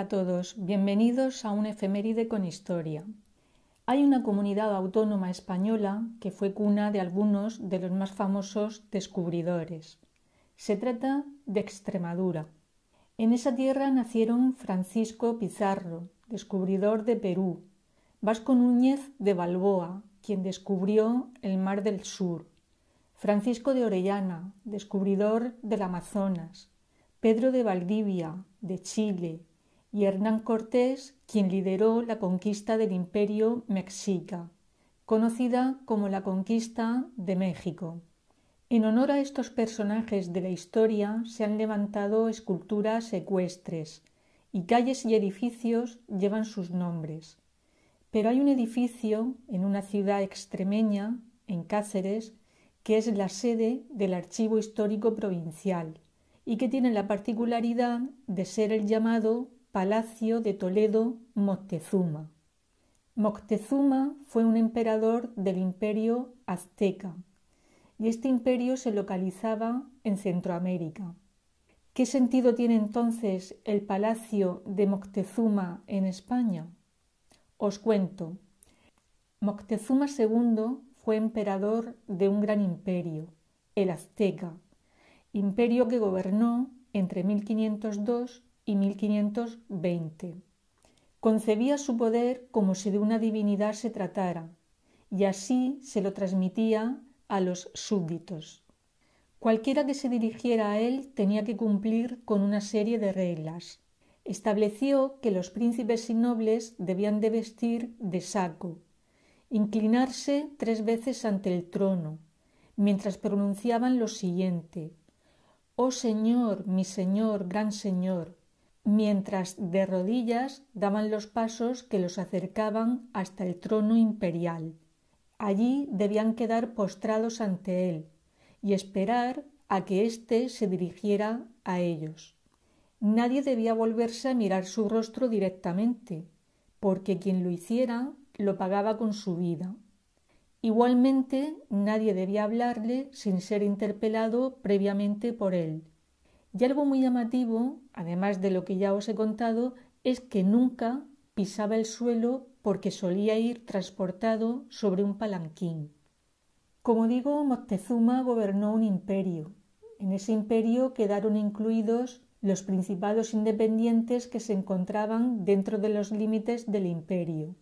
a todos, bienvenidos a un efeméride con historia. Hay una comunidad autónoma española que fue cuna de algunos de los más famosos descubridores. Se trata de Extremadura. En esa tierra nacieron Francisco Pizarro, descubridor de Perú, Vasco Núñez de Balboa, quien descubrió el Mar del Sur, Francisco de Orellana, descubridor del Amazonas, Pedro de Valdivia, de Chile, y Hernán Cortés, quien lideró la conquista del imperio mexica, conocida como la conquista de México. En honor a estos personajes de la historia se han levantado esculturas ecuestres y calles y edificios llevan sus nombres. Pero hay un edificio en una ciudad extremeña, en Cáceres, que es la sede del Archivo Histórico Provincial y que tiene la particularidad de ser el llamado Palacio de Toledo Moctezuma. Moctezuma fue un emperador del imperio azteca y este imperio se localizaba en Centroamérica. ¿Qué sentido tiene entonces el palacio de Moctezuma en España? Os cuento. Moctezuma II fue emperador de un gran imperio, el azteca, imperio que gobernó entre 1502 1520. Concebía su poder como si de una divinidad se tratara, y así se lo transmitía a los súbditos. Cualquiera que se dirigiera a él tenía que cumplir con una serie de reglas. Estableció que los príncipes y nobles debían de vestir de saco, inclinarse tres veces ante el trono, mientras pronunciaban lo siguiente Oh Señor, mi Señor, gran Señor, mientras de rodillas daban los pasos que los acercaban hasta el trono imperial. Allí debían quedar postrados ante él y esperar a que éste se dirigiera a ellos. Nadie debía volverse a mirar su rostro directamente, porque quien lo hiciera lo pagaba con su vida. Igualmente, nadie debía hablarle sin ser interpelado previamente por él. Y algo muy llamativo, además de lo que ya os he contado, es que nunca pisaba el suelo porque solía ir transportado sobre un palanquín. Como digo, Moctezuma gobernó un imperio. En ese imperio quedaron incluidos los principados independientes que se encontraban dentro de los límites del imperio.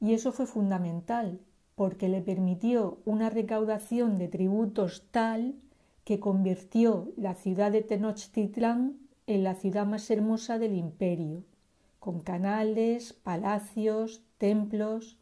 Y eso fue fundamental, porque le permitió una recaudación de tributos tal que convirtió la ciudad de Tenochtitlán en la ciudad más hermosa del imperio, con canales, palacios, templos.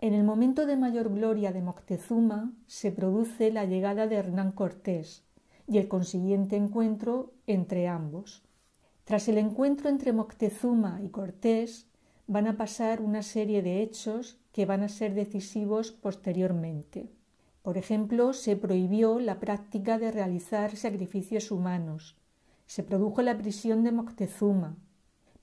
En el momento de mayor gloria de Moctezuma se produce la llegada de Hernán Cortés y el consiguiente encuentro entre ambos. Tras el encuentro entre Moctezuma y Cortés van a pasar una serie de hechos que van a ser decisivos posteriormente. Por ejemplo, se prohibió la práctica de realizar sacrificios humanos. Se produjo la prisión de Moctezuma.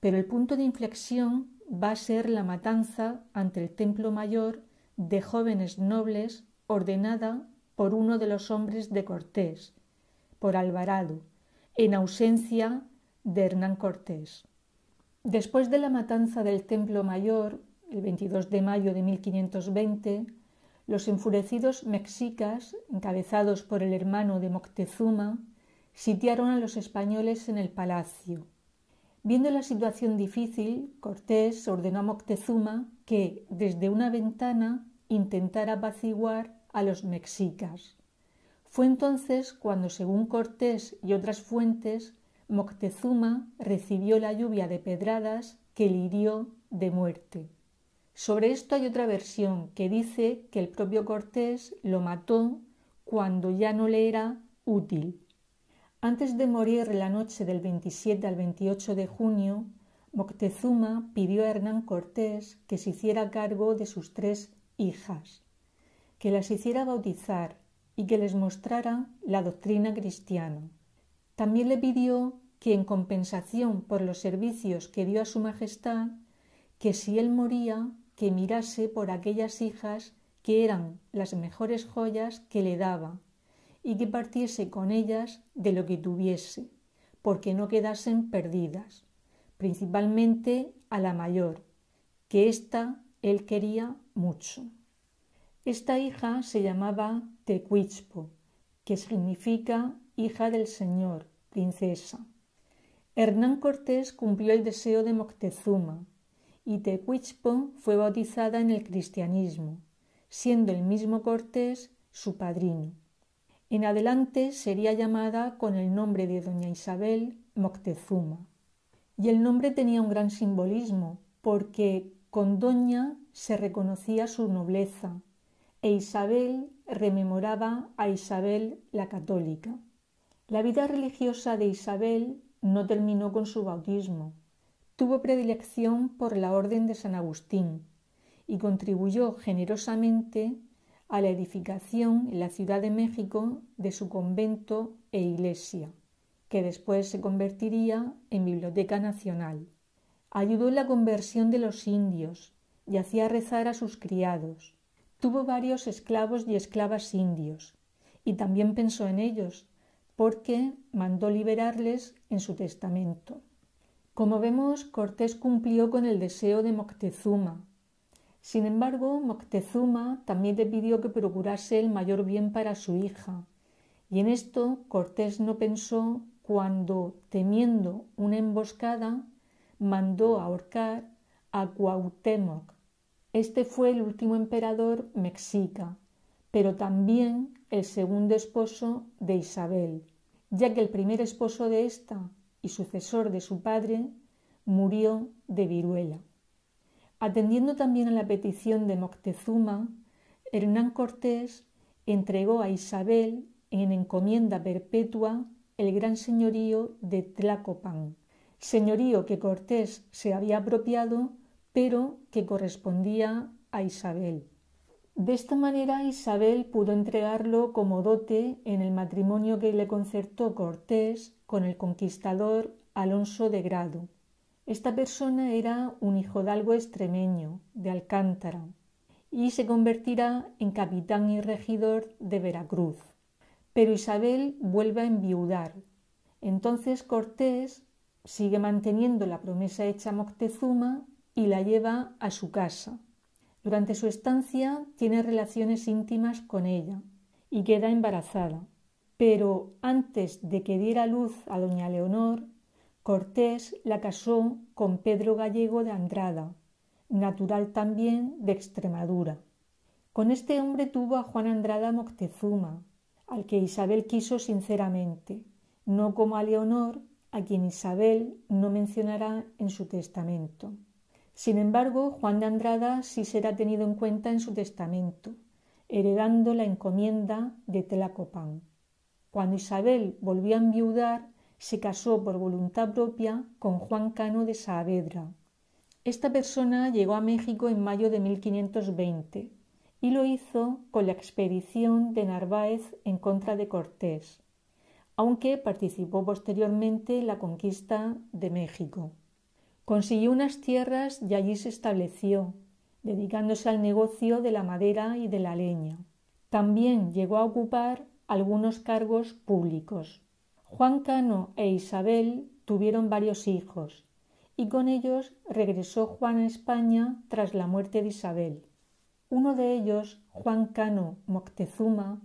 Pero el punto de inflexión va a ser la matanza ante el templo mayor de jóvenes nobles ordenada por uno de los hombres de Cortés, por Alvarado, en ausencia de Hernán Cortés. Después de la matanza del templo mayor, el 22 de mayo de 1520, los enfurecidos mexicas, encabezados por el hermano de Moctezuma, sitiaron a los españoles en el palacio. Viendo la situación difícil, Cortés ordenó a Moctezuma que, desde una ventana, intentara apaciguar a los mexicas. Fue entonces cuando, según Cortés y otras fuentes, Moctezuma recibió la lluvia de pedradas que le hirió de muerte. Sobre esto hay otra versión que dice que el propio Cortés lo mató cuando ya no le era útil. Antes de morir la noche del 27 al 28 de junio, Moctezuma pidió a Hernán Cortés que se hiciera cargo de sus tres hijas, que las hiciera bautizar y que les mostrara la doctrina cristiana. También le pidió que en compensación por los servicios que dio a su Majestad, que si él moría que mirase por aquellas hijas que eran las mejores joyas que le daba y que partiese con ellas de lo que tuviese, porque no quedasen perdidas, principalmente a la mayor, que ésta él quería mucho. Esta hija se llamaba Tecuichpo, que significa hija del Señor, princesa. Hernán Cortés cumplió el deseo de Moctezuma y fue bautizada en el cristianismo, siendo el mismo Cortés su padrino. En adelante sería llamada con el nombre de doña Isabel Moctezuma. Y el nombre tenía un gran simbolismo, porque con doña se reconocía su nobleza, e Isabel rememoraba a Isabel la católica. La vida religiosa de Isabel no terminó con su bautismo, tuvo predilección por la Orden de San Agustín y contribuyó generosamente a la edificación en la Ciudad de México de su convento e iglesia, que después se convertiría en Biblioteca Nacional. Ayudó en la conversión de los indios y hacía rezar a sus criados. Tuvo varios esclavos y esclavas indios, y también pensó en ellos, porque mandó liberarles en su testamento. Como vemos, Cortés cumplió con el deseo de Moctezuma. Sin embargo, Moctezuma también le pidió que procurase el mayor bien para su hija, y en esto Cortés no pensó cuando, temiendo una emboscada, mandó ahorcar a Cuauhtémoc. Este fue el último emperador mexica, pero también el segundo esposo de Isabel, ya que el primer esposo de ésta, y sucesor de su padre, murió de viruela. Atendiendo también a la petición de Moctezuma, Hernán Cortés entregó a Isabel en encomienda perpetua el gran señorío de Tlacopan, señorío que Cortés se había apropiado, pero que correspondía a Isabel. De esta manera Isabel pudo entregarlo como dote en el matrimonio que le concertó Cortés con el conquistador Alonso de Grado. Esta persona era un hijodalgo extremeño, de Alcántara, y se convertirá en capitán y regidor de Veracruz. Pero Isabel vuelve a enviudar. Entonces Cortés sigue manteniendo la promesa hecha a Moctezuma y la lleva a su casa durante su estancia tiene relaciones íntimas con ella y queda embarazada. Pero antes de que diera luz a doña Leonor, Cortés la casó con Pedro Gallego de Andrada, natural también de Extremadura. Con este hombre tuvo a Juan Andrada Moctezuma, al que Isabel quiso sinceramente, no como a Leonor, a quien Isabel no mencionará en su testamento. Sin embargo, Juan de Andrada sí será tenido en cuenta en su testamento, heredando la encomienda de Tlacopan. Cuando Isabel volvió a enviudar, se casó por voluntad propia con Juan Cano de Saavedra. Esta persona llegó a México en mayo de 1520 y lo hizo con la expedición de Narváez en contra de Cortés, aunque participó posteriormente en la conquista de México. Consiguió unas tierras y allí se estableció, dedicándose al negocio de la madera y de la leña. También llegó a ocupar algunos cargos públicos. Juan Cano e Isabel tuvieron varios hijos y con ellos regresó Juan a España tras la muerte de Isabel. Uno de ellos, Juan Cano Moctezuma,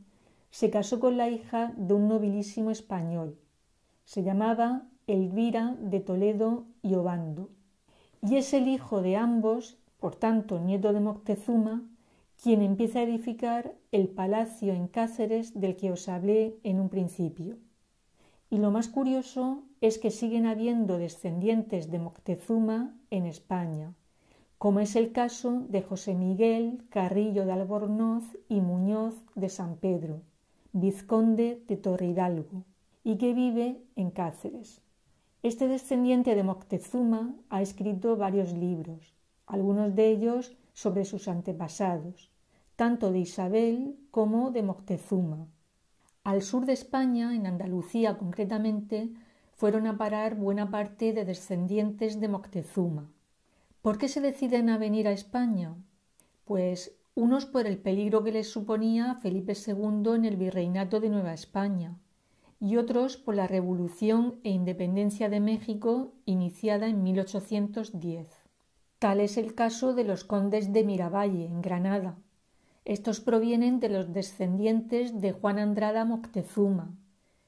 se casó con la hija de un nobilísimo español. Se llamaba Elvira de Toledo y Obando y es el hijo de ambos, por tanto nieto de Moctezuma, quien empieza a edificar el palacio en Cáceres del que os hablé en un principio. Y lo más curioso es que siguen habiendo descendientes de Moctezuma en España, como es el caso de José Miguel Carrillo de Albornoz y Muñoz de San Pedro, vizconde de Torre Hidalgo, y que vive en Cáceres. Este descendiente de Moctezuma ha escrito varios libros, algunos de ellos sobre sus antepasados, tanto de Isabel como de Moctezuma. Al sur de España, en Andalucía concretamente, fueron a parar buena parte de descendientes de Moctezuma. ¿Por qué se deciden a venir a España? Pues unos por el peligro que les suponía Felipe II en el virreinato de Nueva España, y otros por la Revolución e Independencia de México iniciada en 1810. Tal es el caso de los condes de Miravalle, en Granada. Estos provienen de los descendientes de Juan Andrada Moctezuma,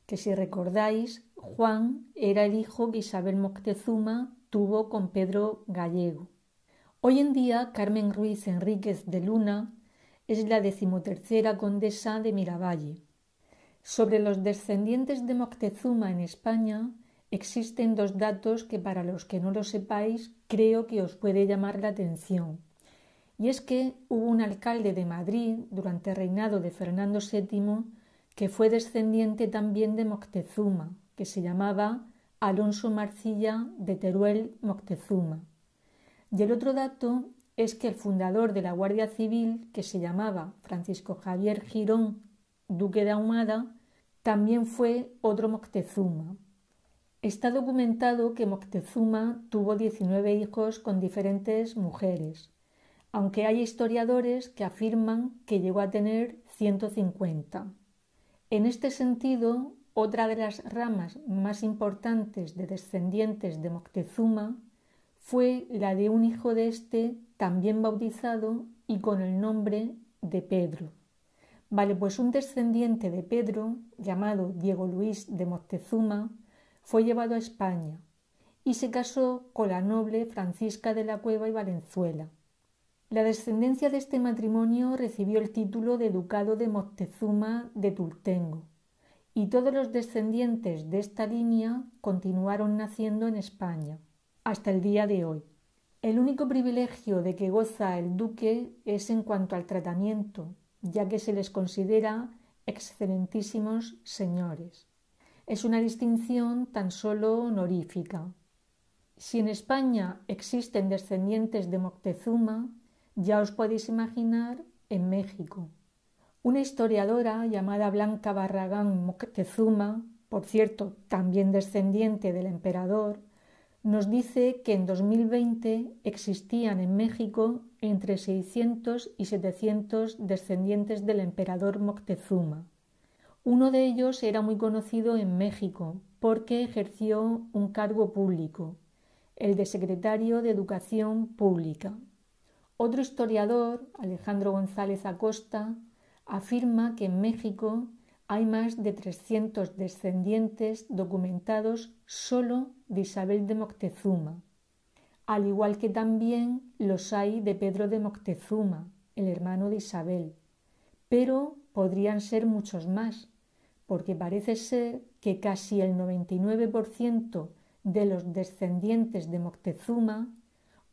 que si recordáis, Juan era el hijo que Isabel Moctezuma tuvo con Pedro Gallego. Hoy en día, Carmen Ruiz Enríquez de Luna es la decimotercera condesa de Miravalle. Sobre los descendientes de Moctezuma en España existen dos datos que para los que no lo sepáis creo que os puede llamar la atención. Y es que hubo un alcalde de Madrid durante el reinado de Fernando VII que fue descendiente también de Moctezuma, que se llamaba Alonso Marcilla de Teruel Moctezuma. Y el otro dato es que el fundador de la Guardia Civil, que se llamaba Francisco Javier Girón, duque de Ahumada, también fue otro Moctezuma. Está documentado que Moctezuma tuvo 19 hijos con diferentes mujeres, aunque hay historiadores que afirman que llegó a tener 150. En este sentido, otra de las ramas más importantes de descendientes de Moctezuma fue la de un hijo de este también bautizado y con el nombre de Pedro. Vale, pues un descendiente de Pedro, llamado Diego Luis de Moctezuma, fue llevado a España y se casó con la noble Francisca de la Cueva y Valenzuela. La descendencia de este matrimonio recibió el título de Ducado de Moctezuma de Tultengo, y todos los descendientes de esta línea continuaron naciendo en España, hasta el día de hoy. El único privilegio de que goza el duque es en cuanto al tratamiento, ya que se les considera excelentísimos señores. Es una distinción tan solo honorífica. Si en España existen descendientes de Moctezuma, ya os podéis imaginar en México. Una historiadora llamada Blanca Barragán Moctezuma, por cierto, también descendiente del emperador, nos dice que en 2020 existían en México entre 600 y 700 descendientes del emperador Moctezuma. Uno de ellos era muy conocido en México porque ejerció un cargo público, el de secretario de Educación Pública. Otro historiador, Alejandro González Acosta, afirma que en México hay más de 300 descendientes documentados solo de Isabel de Moctezuma al igual que también los hay de Pedro de Moctezuma, el hermano de Isabel. Pero podrían ser muchos más, porque parece ser que casi el 99% de los descendientes de Moctezuma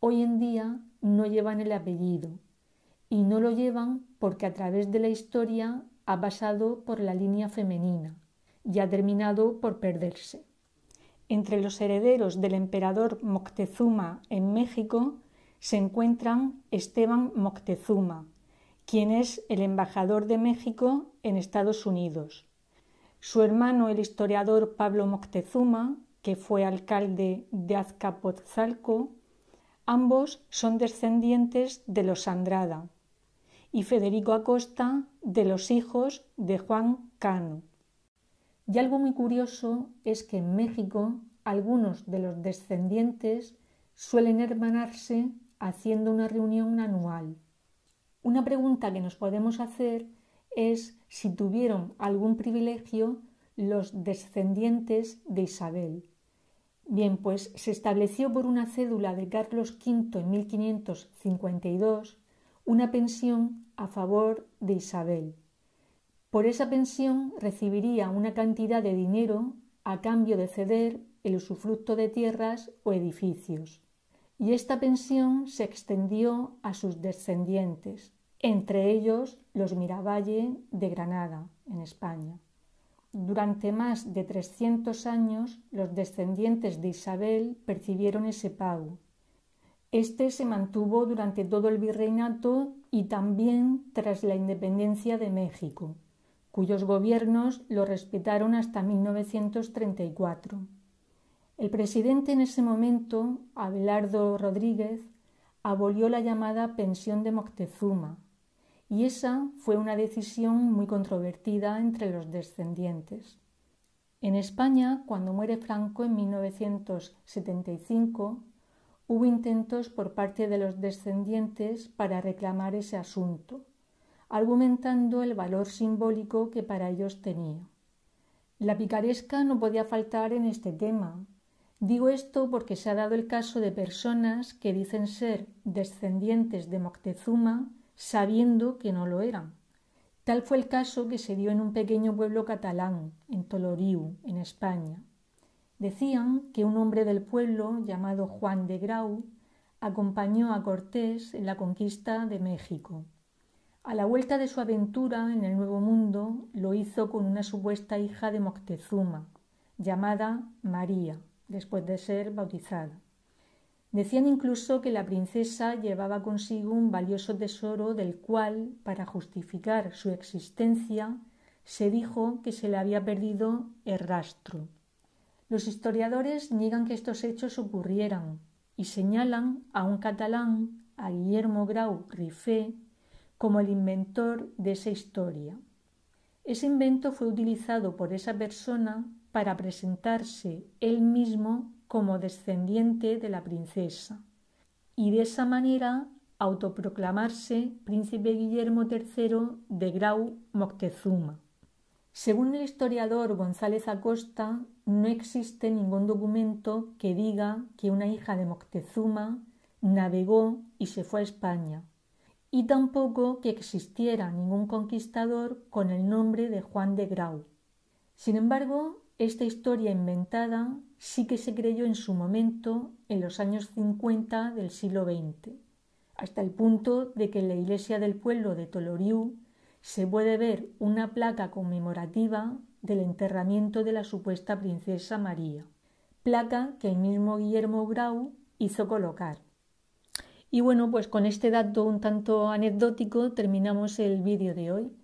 hoy en día no llevan el apellido, y no lo llevan porque a través de la historia ha pasado por la línea femenina y ha terminado por perderse. Entre los herederos del emperador Moctezuma en México se encuentran Esteban Moctezuma, quien es el embajador de México en Estados Unidos. Su hermano, el historiador Pablo Moctezuma, que fue alcalde de Azcapotzalco, ambos son descendientes de los Andrada, y Federico Acosta de los hijos de Juan Cano. Y algo muy curioso es que en México algunos de los descendientes suelen hermanarse haciendo una reunión anual. Una pregunta que nos podemos hacer es si tuvieron algún privilegio los descendientes de Isabel. Bien, pues se estableció por una cédula de Carlos V en 1552 una pensión a favor de Isabel. Por esa pensión recibiría una cantidad de dinero a cambio de ceder el usufructo de tierras o edificios. Y esta pensión se extendió a sus descendientes, entre ellos los Miravalle de Granada, en España. Durante más de 300 años, los descendientes de Isabel percibieron ese pago. Este se mantuvo durante todo el virreinato y también tras la independencia de México cuyos gobiernos lo respetaron hasta 1934. El presidente en ese momento, Abelardo Rodríguez, abolió la llamada pensión de Moctezuma, y esa fue una decisión muy controvertida entre los descendientes. En España, cuando muere Franco en 1975, hubo intentos por parte de los descendientes para reclamar ese asunto argumentando el valor simbólico que para ellos tenía. La picaresca no podía faltar en este tema. Digo esto porque se ha dado el caso de personas que dicen ser descendientes de Moctezuma sabiendo que no lo eran. Tal fue el caso que se dio en un pequeño pueblo catalán, en Toloriu, en España. Decían que un hombre del pueblo, llamado Juan de Grau, acompañó a Cortés en la conquista de México. A la vuelta de su aventura en el Nuevo Mundo lo hizo con una supuesta hija de Moctezuma, llamada María, después de ser bautizada. Decían incluso que la princesa llevaba consigo un valioso tesoro del cual, para justificar su existencia, se dijo que se le había perdido el rastro. Los historiadores niegan que estos hechos ocurrieran y señalan a un catalán, a Guillermo Grau Rifé, como el inventor de esa historia. Ese invento fue utilizado por esa persona para presentarse él mismo como descendiente de la princesa y de esa manera autoproclamarse príncipe Guillermo III de Grau Moctezuma. Según el historiador González Acosta, no existe ningún documento que diga que una hija de Moctezuma navegó y se fue a España, y tampoco que existiera ningún conquistador con el nombre de Juan de Grau. Sin embargo, esta historia inventada sí que se creyó en su momento en los años 50 del siglo XX, hasta el punto de que en la iglesia del pueblo de Toloriú se puede ver una placa conmemorativa del enterramiento de la supuesta princesa María, placa que el mismo Guillermo Grau hizo colocar. Y bueno, pues con este dato un tanto anecdótico terminamos el vídeo de hoy.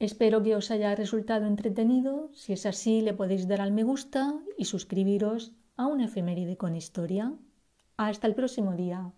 Espero que os haya resultado entretenido. Si es así, le podéis dar al me gusta y suscribiros a una efeméride con historia. Hasta el próximo día.